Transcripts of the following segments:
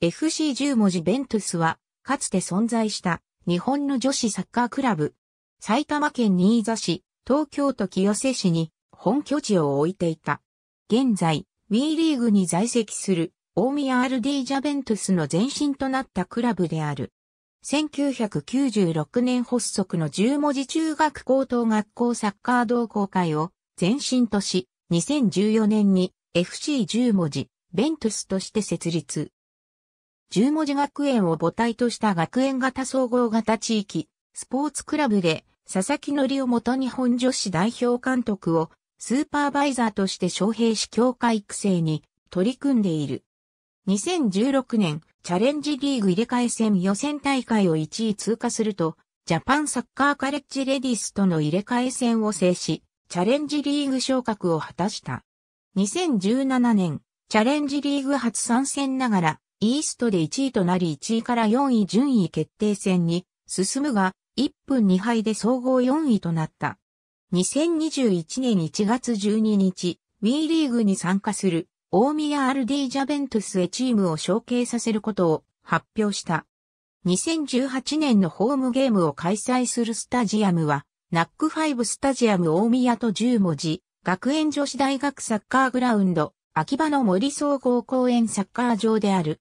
FC10 文字ベントゥスは、かつて存在した日本の女子サッカークラブ。埼玉県新座市、東京都清瀬市に本拠地を置いていた。現在、WE リーグに在籍する大宮 RD ジャベントゥスの前身となったクラブである。1996年発足の10文字中学高等学校サッカー同好会を前身とし、2014年に FC10 文字ベントゥスとして設立。十文字学園を母体とした学園型総合型地域、スポーツクラブで、佐々木則を元日本女子代表監督を、スーパーバイザーとして招聘し協会育成に取り組んでいる。2016年、チャレンジリーグ入れ替え戦予選大会を1位通過すると、ジャパンサッカーカレッジレディスとの入れ替え戦を制し、チャレンジリーグ昇格を果たした。2017年、チャレンジリーグ初参戦ながら、イーストで1位となり1位から4位順位決定戦に進むが、1分2敗で総合4位となった。2021年1月12日、WE リーグに参加する大宮 RD ジャベントスへチームを承継させることを発表した。2018年のホームゲームを開催するスタジアムは、ナック5スタジアム大宮と10文字、学園女子大学サッカーグラウンド、秋葉の森総合公園サッカー場である。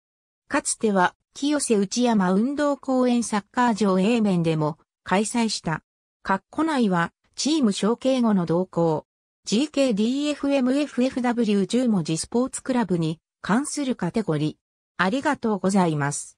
かつては、清瀬内山運動公園サッカー場 A 面でも開催した。カッコ内は、チーム承継後の動向。GKDFMFFW10 文字スポーツクラブに関するカテゴリー。ありがとうございます。